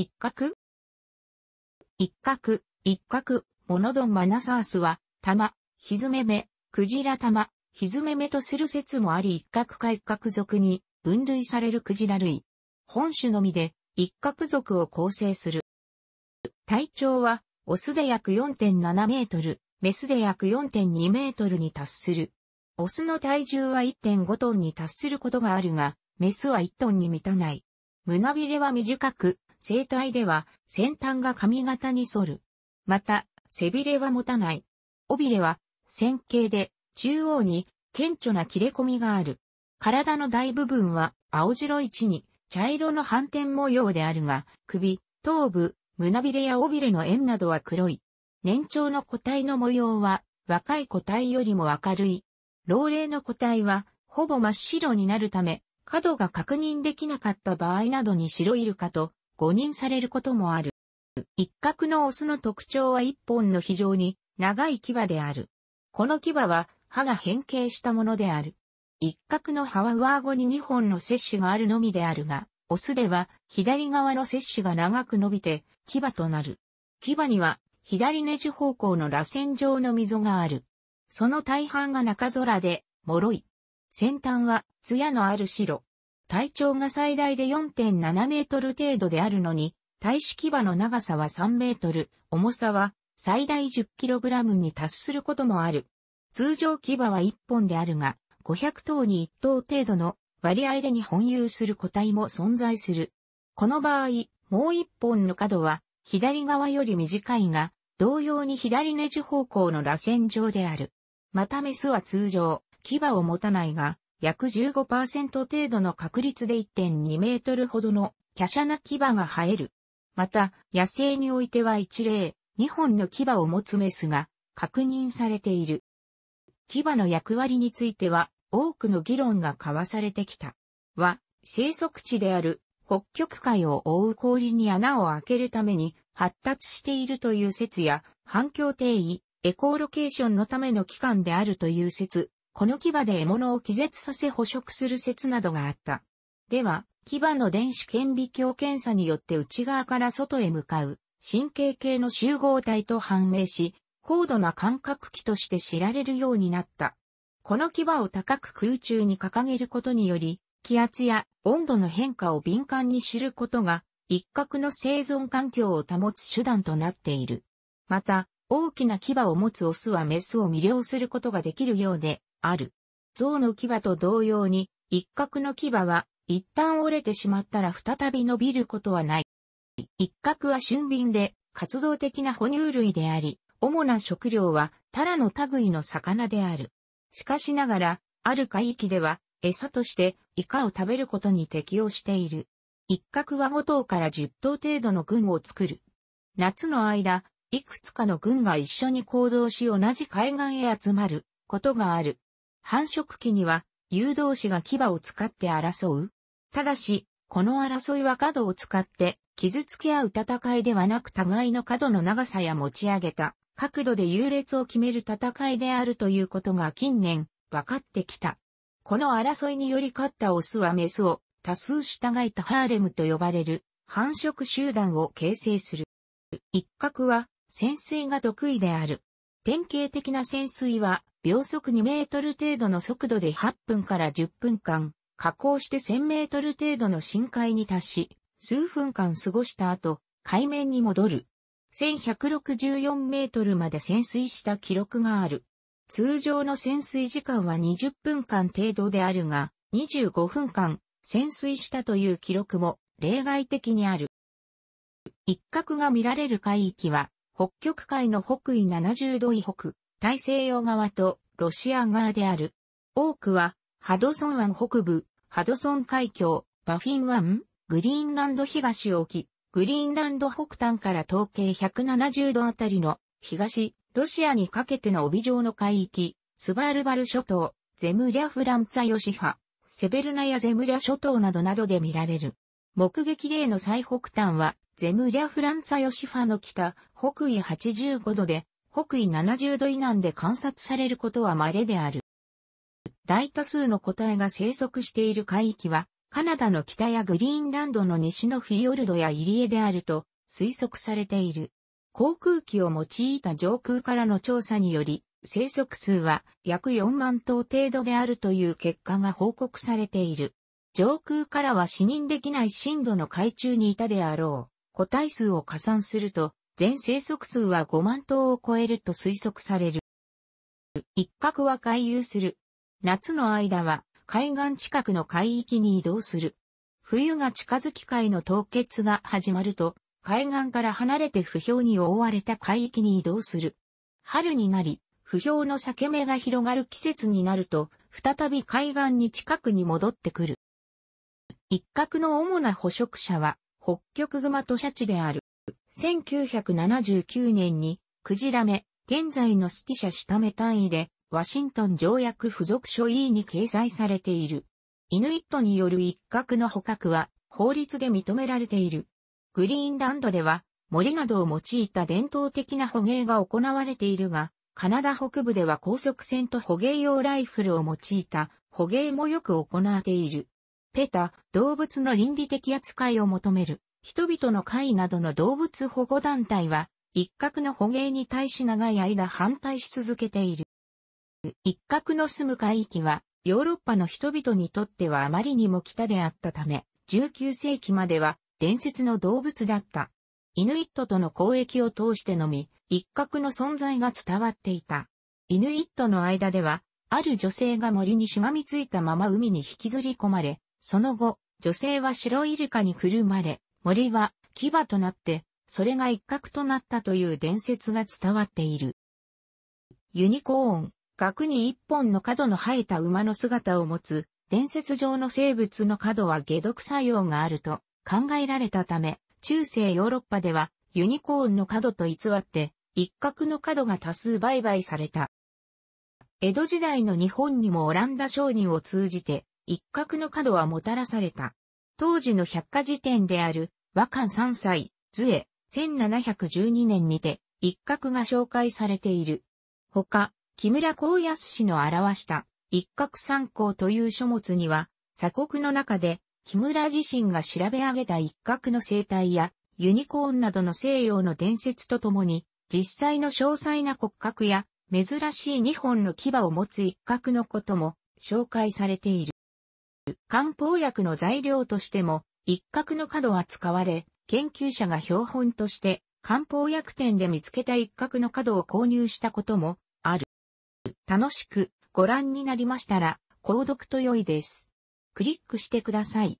一角一角、一角、モノドンマナサースは、玉、ひずめめ、クジラ玉、ひずめめとする説もあり一角か一角属に分類されるクジラ類。本種のみで一角属を構成する。体長は、オスで約4.7メートル、メスで約4.2メートルに達する。オスの体重は1.5トンに達することがあるが、メスは1トンに満たない。胸びれは短く、生体では先端が髪型に反る。また、背びれは持たない。尾びれは線形で中央に顕著な切れ込みがある。体の大部分は青白い地に茶色の斑点模様であるが、首、頭部、胸びれや尾びれの円などは黒い。年長の個体の模様は若い個体よりも明るい。老齢の個体はほぼ真っ白になるため、角が確認できなかった場合などに白イルカと誤認されることもある。一角のオスの特徴は一本の非常に長い牙である。この牙は歯が変形したものである。一角の歯は上顎に二本の摂取があるのみであるが、オスでは左側の摂取が長く伸びて牙となる。牙には左ネジ方向の螺旋状の溝がある。その大半が中空で、脆い。先端は、艶のある白、体長が最大で4.7メートル程度であるのに、体式場の長さは3メートル、重さは最大1 0ラムに達することもある。通常牙は1本であるが、500頭に1頭程度の割合でに本有する個体も存在する。この場合、もう1本の角は左側より短いが、同様に左ネジ方向の螺旋状である。またメスは通常、牙を持たないが、約15%程度の確率で1.2メートルほどの華奢な牙が生える。また、野生においては一例、2本の牙を持つメスが確認されている。牙の役割については多くの議論が交わされてきた。は、生息地である北極海を覆う氷に穴を開けるために発達しているという説や、環境定位、エコーロケーションのための機関であるという説、この牙で獲物を気絶させ捕食する説などがあった。では、牙の電子顕微鏡検査によって内側から外へ向かう神経系の集合体と判明し、高度な感覚器として知られるようになった。この牙を高く空中に掲げることにより、気圧や温度の変化を敏感に知ることが、一角の生存環境を保つ手段となっている。また、大きな牙を持つオスはメスを魅了することができるようで、ある。象の牙と同様に、一角の牙は、一旦折れてしまったら再び伸びることはない。一角は俊敏で、活動的な哺乳類であり、主な食料は、タラの類の魚である。しかしながら、ある海域では、餌として、イカを食べることに適応している。一角は5頭から10頭程度の群を作る。夏の間、いくつかの群が一緒に行動し同じ海岸へ集まることがある。繁殖期には、誘導士が牙を使って争う。ただし、この争いは角を使って傷つけ合う戦いではなく互いの角の長さや持ち上げた角度で優劣を決める戦いであるということが近年分かってきた。この争いにより勝ったオスはメスを多数従いたハーレムと呼ばれる繁殖集団を形成する。一角は潜水が得意である。典型的な潜水は、秒速2メートル程度の速度で8分から10分間、加工して1000メートル程度の深海に達し、数分間過ごした後、海面に戻る。1164メートルまで潜水した記録がある。通常の潜水時間は20分間程度であるが、25分間潜水したという記録も例外的にある。一角が見られる海域は北極海の北緯70度以北、大西洋側とロシア側である。多くは、ハドソン湾北部、ハドソン海峡、バフィン湾、グリーンランド東沖、グリーンランド北端から統計170度あたりの東、ロシアにかけての帯状の海域、スバルバル諸島、ゼムリャフランツァヨシハ、セベルナやゼムリャ諸島などなどで見られる。目撃例の最北端は、ゼムリャ・フランツァ・ヨシファの北、北緯85度で、北緯70度以南で観察されることは稀である。大多数の個体が生息している海域は、カナダの北やグリーンランドの西のフィヨルドや入江であると推測されている。航空機を用いた上空からの調査により、生息数は約4万頭程度であるという結果が報告されている。上空からは視認できない深度の海中にいたであろう。個体数を加算すると、全生息数は5万頭を超えると推測される。一角は回遊する。夏の間は海岸近くの海域に移動する。冬が近づき海の凍結が始まると、海岸から離れて不評に覆われた海域に移動する。春になり、不評の裂け目が広がる季節になると、再び海岸に近くに戻ってくる。一角の主な捕食者は、北極熊とシャチである。1979年に、クジラメ、現在のスティシャ下目単位で、ワシントン条約付属書 E に掲載されている。イヌイットによる一角の捕獲は、法律で認められている。グリーンランドでは、森などを用いた伝統的な捕鯨が行われているが、カナダ北部では高速船と捕鯨用ライフルを用いた捕鯨もよく行われている。ペタ、動物の倫理的扱いを求める、人々の会などの動物保護団体は、一角の捕鯨に対し長い間反対し続けている。一角の住む海域は、ヨーロッパの人々にとってはあまりにも北であったため、19世紀までは伝説の動物だった。イヌイットとの交易を通してのみ、一角の存在が伝わっていた。イヌイットの間では、ある女性が森にしがみついたまま海に引きずり込まれ、その後、女性は白イルカにくるまれ、森は牙となって、それが一角となったという伝説が伝わっている。ユニコーン、額に一本の角の生えた馬の姿を持つ、伝説上の生物の角は下毒作用があると考えられたため、中世ヨーロッパではユニコーンの角と偽って、一角の角が多数売買された。江戸時代の日本にもオランダ商人を通じて、一角の角はもたらされた。当時の百科事典である和漢三歳、図絵、1712年にて、一角が紹介されている。ほか、木村光康氏の表した一角三考という書物には、鎖国の中で木村自身が調べ上げた一角の生態やユニコーンなどの西洋の伝説とともに、実際の詳細な骨格や珍しい二本の牙を持つ一角のことも紹介されている。漢方薬の材料としても、一角の角は使われ、研究者が標本として漢方薬店で見つけた一角の角を購入したこともある。楽しくご覧になりましたら、購読と良いです。クリックしてください。